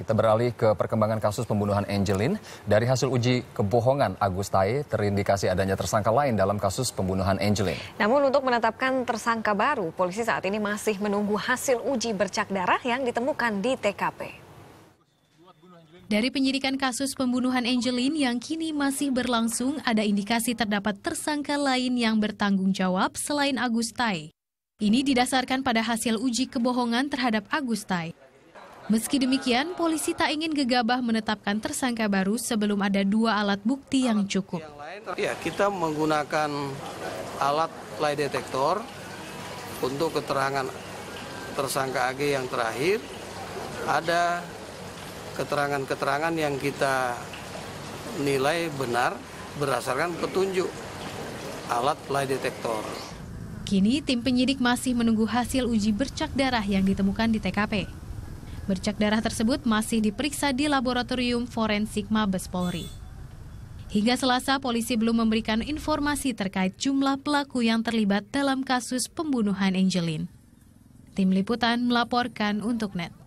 kita beralih ke perkembangan kasus pembunuhan Angelin. Dari hasil uji kebohongan Agus Tai, terindikasi adanya tersangka lain dalam kasus pembunuhan Angelin. Namun untuk menetapkan tersangka baru, polisi saat ini masih menunggu hasil uji bercak darah yang ditemukan di TKP. Dari penyidikan kasus pembunuhan Angelin yang kini masih berlangsung, ada indikasi terdapat tersangka lain yang bertanggung jawab selain Agus Tai. Ini didasarkan pada hasil uji kebohongan terhadap Agustai. Meski demikian, polisi tak ingin gegabah menetapkan tersangka baru sebelum ada dua alat bukti yang cukup. Oh ya, kita menggunakan alat lie detector untuk keterangan tersangka AG yang terakhir. Ada keterangan-keterangan yang kita nilai benar berdasarkan petunjuk alat lie detector. Kini tim penyidik masih menunggu hasil uji bercak darah yang ditemukan di TKP. Bercak darah tersebut masih diperiksa di Laboratorium Forensik Mabes Polri. Hingga Selasa, polisi belum memberikan informasi terkait jumlah pelaku yang terlibat dalam kasus pembunuhan Angelin. Tim Liputan melaporkan untuk NET.